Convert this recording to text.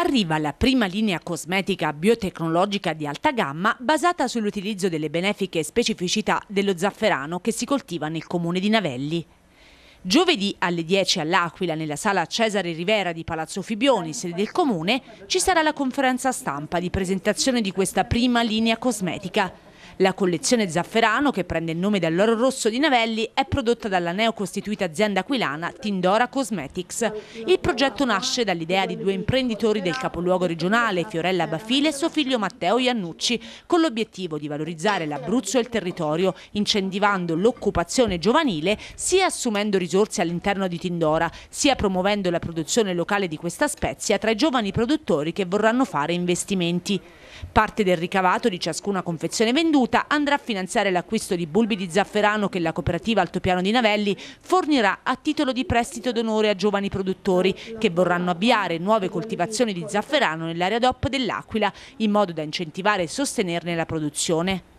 Arriva la prima linea cosmetica biotecnologica di alta gamma basata sull'utilizzo delle benefiche specificità dello zafferano che si coltiva nel comune di Navelli. Giovedì alle 10 all'Aquila, nella sala Cesare Rivera di Palazzo Fibioni, sede del comune, ci sarà la conferenza stampa di presentazione di questa prima linea cosmetica la collezione Zafferano, che prende il nome dall'oro rosso di Navelli, è prodotta dalla neocostituita azienda aquilana Tindora Cosmetics. Il progetto nasce dall'idea di due imprenditori del capoluogo regionale, Fiorella Bafile e suo figlio Matteo Iannucci, con l'obiettivo di valorizzare l'Abruzzo e il territorio, incentivando l'occupazione giovanile sia assumendo risorse all'interno di Tindora, sia promuovendo la produzione locale di questa spezia tra i giovani produttori che vorranno fare investimenti. Parte del ricavato di ciascuna confezione venduta ricevuta andrà a finanziare l'acquisto di bulbi di zafferano che la cooperativa Altopiano di Navelli fornirà a titolo di prestito d'onore a giovani produttori che vorranno avviare nuove coltivazioni di zafferano nell'area DOP dell'Aquila in modo da incentivare e sostenerne la produzione.